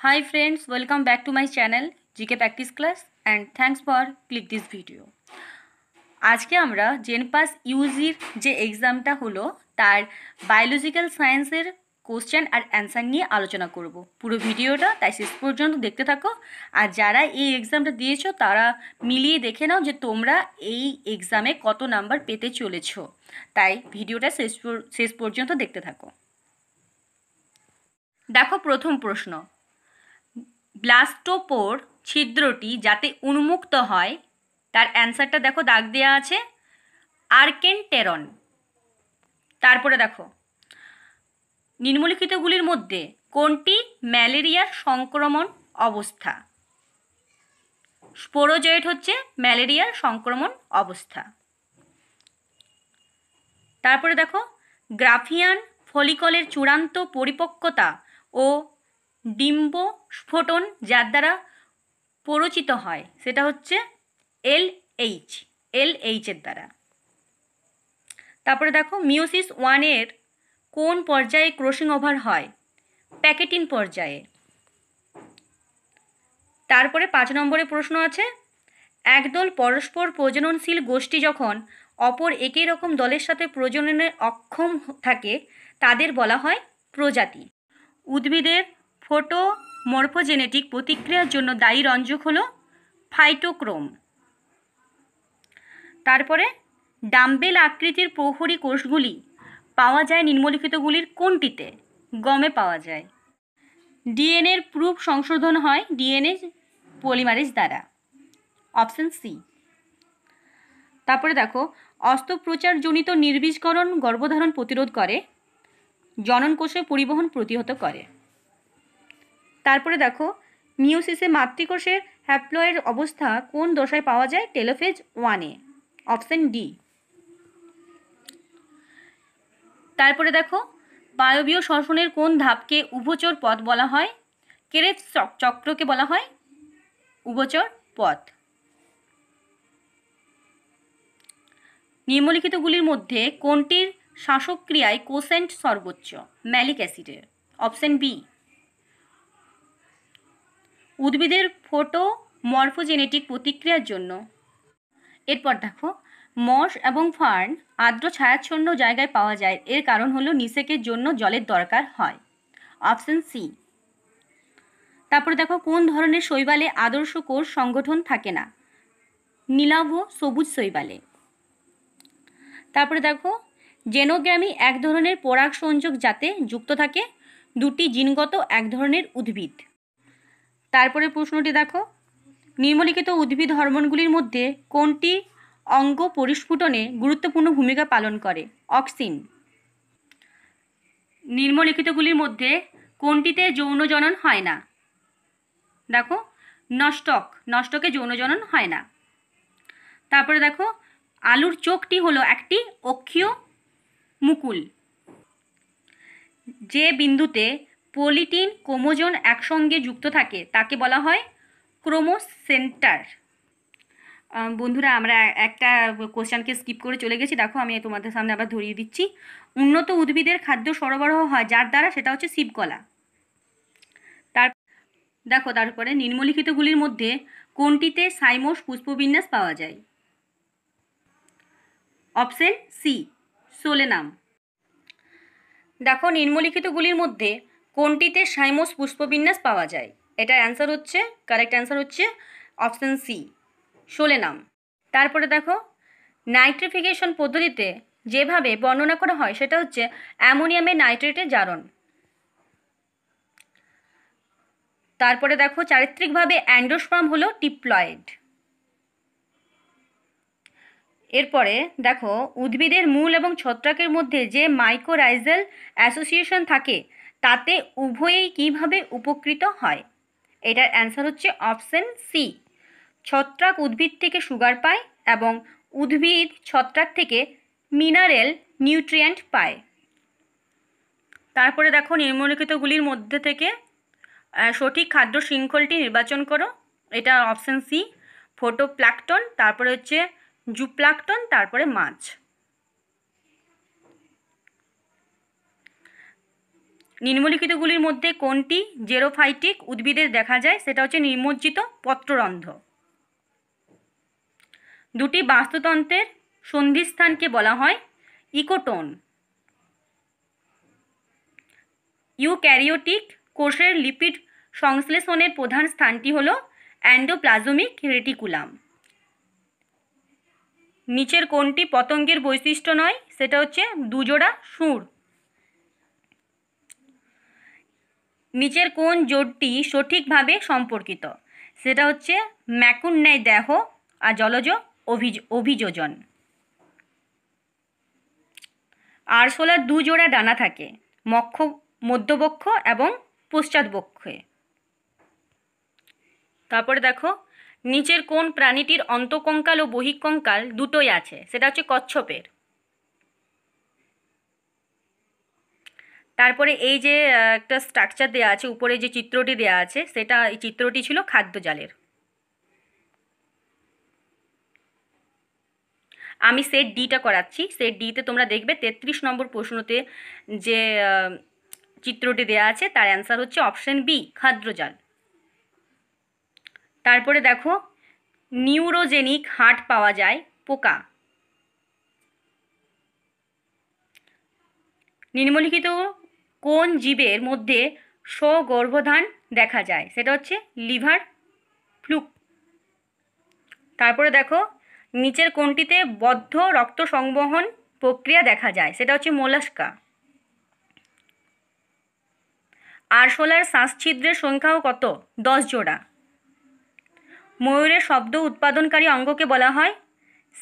Hi friends, welcome back to my channel GK Practice Class and thanks for click this video. আজকে আমরা জেনপাস ইউজির যে এক্সামটা হলো তার বায়োলজিক্যাল সায়েন্সের কোশ্চেন আর অ্যান্সার নিয়ে আলোচনা করব পুরো ভিডিওটা তাই শেষ পর্যন্ত দেখতে থাকো আর যারা এই এক্সামটা দিয়েছো তারা মিলিয়ে দেখে নাও যে তোমরা এই এক্সামে কত নাম্বার পেতে চলেছ তাই ভিডিওটা শেষ শেষ পর্যন্ত দেখতে থাকো দেখো প্রথম প্রশ্ন ব্লাস্টোপোর ছিদ্রটি যাতে উন্মুক্ত হয় তার অ্যান্সারটা দেখো দাগ দেওয়া আছে আর্কেনটেরন তারপরে দেখো নিম্নলিখিতগুলির মধ্যে কোনটি ম্যালেরিয়ার সংক্রমণ অবস্থা স্পোরোজয়েট হচ্ছে ম্যালেরিয়ার সংক্রমণ অবস্থা তারপরে দেখো গ্রাফিয়ান ফলিকলের চূড়ান্ত পরিপক্কতা ও ডিম্ব স্ফোটন যার দ্বারা প্ররোচিত হয় সেটা হচ্ছে এল এইচ এল এইচের দ্বারা তারপরে দেখো মিউসিস ওয়ানের কোন পর্যায়ে ক্রসিং ওভার হয় প্যাকেটিং পর্যায়ে তারপরে পাঁচ নম্বরে প্রশ্ন আছে একদল পরস্পর প্রজননশীল গোষ্ঠী যখন অপর একই রকম দলের সাথে প্রজননে অক্ষম থাকে তাদের বলা হয় প্রজাতি উদ্ভিদের ফোটো মর্ফোজেনেটিক প্রতিক্রিয়ার জন্য দায়ী রঞ্জক হলো ফাইটোক্রোম তারপরে ডাম্বেল আকৃতির প্রহরী কোষগুলি পাওয়া যায় নিম্নলিখিতগুলির কোনটিতে গমে পাওয়া যায় ডিএনএর প্রুফ সংশোধন হয় ডিএনএ পলিমারেজ দ্বারা অপশন সি তারপরে দেখো অস্ত্রোপচারজনিত নির্বীজকরণ গর্ভধারণ প্রতিরোধ করে জনন কোষে পরিবহন প্রতিহত করে তারপরে দেখো মিউসিসে মাতৃকোষের হ্যাপ্লয়ের অবস্থা কোন দশায় পাওয়া যায় টেলোফেজ ওয়ানে অপশন ডি তারপরে দেখো বায়বীয় শ্বসনের কোন ধাপকে উভচর পথ বলা হয় কেরেফ চক্রকে বলা হয় উভচর পথ নিম্নলিখিতগুলির মধ্যে কোনটির শ্বাসক্রিয়ায় কোসেন্ট সর্বোচ্চ ম্যালিক অ্যাসিডের অপশন বি উদ্ভিদের ফোটো মর্ফোজেনেটিক প্রতিক্রিয়ার জন্য এরপর দেখো মশ এবং ফার্ন আর্দ্র ছায়াচ্ছন্ন জায়গায় পাওয়া যায় এর কারণ হলো নিষেকের জন্য জলের দরকার হয় অপশন সি তারপর দেখো কোন ধরনের শৈবালে আদর্শ কোষ সংগঠন থাকে না নীলাভ সবুজ শৈবালে তারপরে দেখো জেনোগ্রামি এক ধরনের পরাগ সংযোগ যাতে যুক্ত থাকে দুটি জিনগত এক ধরনের উদ্ভিদ তারপরে প্রশ্নটি দেখো নিম্নলিখিত উদ্ভিদ হরমোনগুলির মধ্যে কোনটি অঙ্গ পরিস্ফুটনে গুরুত্বপূর্ণ ভূমিকা পালন করে অক্সিন নিম্নলিখিতগুলির মধ্যে কোনটিতে যৌন জনন হয় না দেখো নষ্টক নষ্টকে যৌন জনন হয় না তারপরে দেখো আলুর চোখটি হলো একটি অক্ষীয় মুকুল যে বিন্দুতে পলিটিন ক্রোমোজোন একসঙ্গে যুক্ত থাকে তাকে বলা হয় ক্রোমোসেন্টার বন্ধুরা আমরা একটা কোশ্চানকে স্কিপ করে চলে গেছি দেখো আমি তোমাদের সামনে আবার ধরিয়ে দিচ্ছি উন্নত উদ্ভিদের খাদ্য সরবরাহ হয় যার দ্বারা সেটা হচ্ছে শিবকলা তার দেখো তারপরে নিম্নলিখিতগুলির মধ্যে কোনটিতে সাইমোস পুষ্পবিন্যাস পাওয়া যায় অপশন সি সোলেনাম দেখো নিম্নলিখিতগুলির মধ্যে কোনটিতে সাইমোস পুষ্পবিন্যাস পাওয়া যায় এটা অ্যান্সার হচ্ছে কারেক্ট অ্যান্সার হচ্ছে অপশান সি নাম তারপরে দেখো নাইট্রিফিকেশন পদ্ধতিতে যেভাবে বর্ণনা করা হয় সেটা হচ্ছে অ্যামোনিয়ামের নাইট্রেটের জারণ তারপরে দেখো চারিত্রিকভাবে অ্যান্ডোস্পাম হল টিপ্লয়েড এরপরে দেখো উদ্ভিদের মূল এবং ছত্রাকের মধ্যে যে মাইকোরাইজাল অ্যাসোসিয়েশন থাকে তাতে উভয়েই কিভাবে উপকৃত হয় এটার অ্যান্সার হচ্ছে অপশন সি ছত্রাক উদ্ভিদ থেকে সুগার পায় এবং উদ্ভিদ ছত্রাক থেকে মিনারেল নিউট্রিয়েন্ট পায় তারপরে দেখো নিম্নলিখিতগুলির মধ্যে থেকে সঠিক খাদ্য শৃঙ্খলটি নির্বাচন করো এটা অপশান সি ফোটোপ্লাকটন তারপরে হচ্ছে জুপ্লাকটন তারপরে মাছ নিম্নলিখিতগুলির মধ্যে কোনটি জেরোফাইটিক উদ্ভিদের দেখা যায় সেটা হচ্ছে নিমজ্জিত পত্ররন্ধ দুটি বাস্তুতন্ত্রের সন্ধিস্থানকে বলা হয় ইকোটোন ইউক্যারিওটিক কোষের লিপিড সংশ্লেষণের প্রধান স্থানটি হল অ্যান্ডোপ্লাজমিক রেটিকুলাম নিচের কোনটি পতঙ্গের বৈশিষ্ট্য নয় সেটা হচ্ছে দুজোড়া সুর নিচের কোন জোটটি সঠিকভাবে সম্পর্কিত সেটা হচ্ছে ম্যাকুন্যায় দেহ আর জলজ অভিজ অভিযোজন আরশোলার দুজোড়া ডানা থাকে মক্ষ মধ্যবক্ষ এবং পশ্চাৎবক্ষে তারপরে দেখো নিচের কোন প্রাণীটির অন্তকঙ্কাল ও বহিকঙ্কাল দুটোই আছে সেটা হচ্ছে কচ্ছপের তারপরে এই যে একটা স্ট্রাকচার দেওয়া আছে উপরে যে চিত্রটি দেওয়া আছে সেটা এই চিত্রটি ছিল খাদ্য জালের আমি সেট ডিটা করাচ্ছি সেট ডিতে তোমরা দেখবে তেত্রিশ নম্বর প্রশ্নতে যে চিত্রটি দেওয়া আছে তার অ্যান্সার হচ্ছে অপশন বি খাদ্রজাল তারপরে দেখো নিউরোজেনিক হাট পাওয়া যায় পোকা নিম্নলিখিত কোন জীবের মধ্যে স্বগর্ভধান দেখা যায় সেটা হচ্ছে লিভার ফ্লুক তারপরে দেখো নিচের কোনটিতে বদ্ধ রক্ত সংবহন প্রক্রিয়া দেখা যায় সেটা হচ্ছে মোলাস্কা আরশোলার শ্বাসছিদ্রের সংখ্যাও কত দশ জোড়া ময়ূরের শব্দ উৎপাদনকারী অঙ্গকে বলা হয়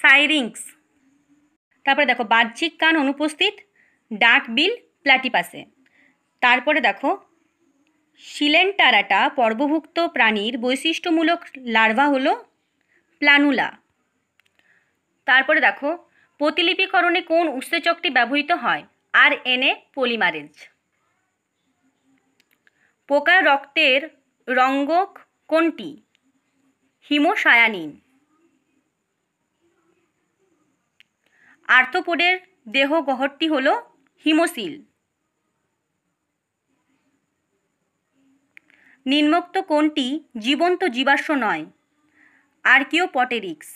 সাইরিংস তারপরে দেখো বাহ্যিক কান অনুপস্থিত ডাক বিল প্লাটিপাসে তারপরে দেখো টারাটা পর্বভুক্ত প্রাণীর বৈশিষ্ট্যমূলক লার্ভা হলো প্লানুলা তারপরে দেখো প্রতিলিপিকরণে কোন উৎসেচকটি ব্যবহৃত হয় আর এনে পলিমারেজ পোকার রক্তের রঙ্গক কোনটি হিমোসায়ানিন আর্থপোডের দেহ গহরটি হল হিমোসিল নিম্নোক্ত কোনটি জীবন্ত জীবাশ্ম নয় আর্কিওপটেরিক্স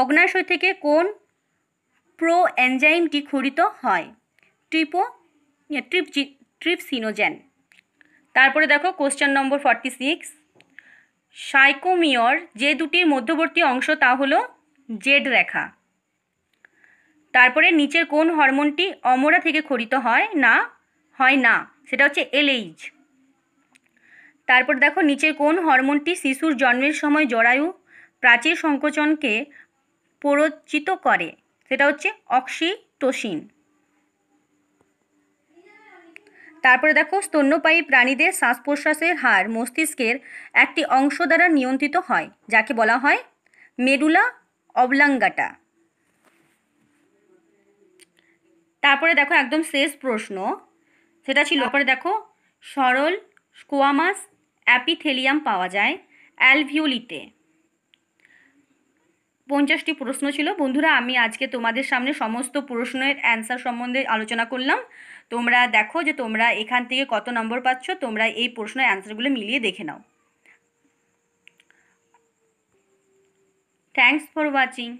অগ্নাশয় থেকে কোন প্রো এনজাইমটি খরিত হয় ট্রিপো ট্রিপ ট্রিপসিনোজেন তারপরে দেখো কোশ্চেন নম্বর ফর্টি সিক্স সাইকোমিয়র যে দুটির মধ্যবর্তী অংশ তা হলো জেড রেখা তারপরে নিচের কোন হরমোনটি অমরা থেকে খরিত হয় না হয় না সেটা হচ্ছে এলএইচ তারপর দেখো নিচের কোন হরমোনটি শিশুর জন্মের সময় জরায়ু প্রাচীর সংকোচনকে প্ররোচিত করে সেটা হচ্ছে অক্সিটোসিন তারপরে দেখো স্তন্যপায়ী প্রাণীদের শ্বাস প্রশ্বাসের হার মস্তিষ্কের একটি অংশ দ্বারা নিয়ন্ত্রিত হয় যাকে বলা হয় মেডুলা অবলাঙ্গাটা তারপরে দেখো একদম শেষ প্রশ্ন সেটা ছিল হ্যাঁ। পরে দেখো সরল স্কোয়ামাস অ্যাপিথেলিয়াম পাওয়া যায় অ্যালভিওলিতে পঞ্চাশটি প্রশ্ন ছিল বন্ধুরা আমি আজকে তোমাদের সামনে সমস্ত প্রশ্নের অ্যান্সার সম্বন্ধে আলোচনা করলাম তোমরা দেখো যে তোমরা এখান থেকে কত নম্বর পাচ্ছ তোমরা এই প্রশ্নের অ্যান্সারগুলো মিলিয়ে দেখে নাও থ্যাংকস ফর ওয়াচিং